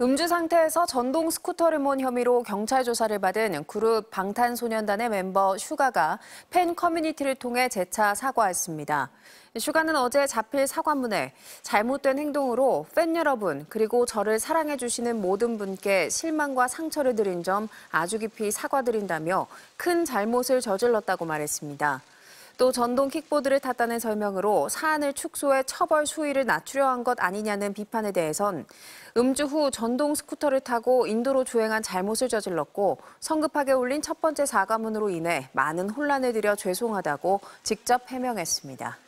음주 상태에서 전동 스쿠터를 몬 혐의로 경찰 조사를 받은 그룹 방탄소년단의 멤버 슈가가 팬 커뮤니티를 통해 재차 사과했습니다. 슈가는 어제 자필 사과문에 잘못된 행동으로 팬 여러분 그리고 저를 사랑해 주시는 모든 분께 실망과 상처를 드린 점 아주 깊이 사과드린다며 큰 잘못을 저질렀다고 말했습니다. 또 전동 킥보드를 탔다는 설명으로 사안을 축소해 처벌 수위를 낮추려 한 것 아니냐는 비판에 대해선 음주 후 전동 스쿠터를 타고 인도로 주행한 잘못을 저질렀고 성급하게 올린 첫 번째 사과문으로 인해 많은 혼란을 들여 죄송하다고 직접 해명했습니다.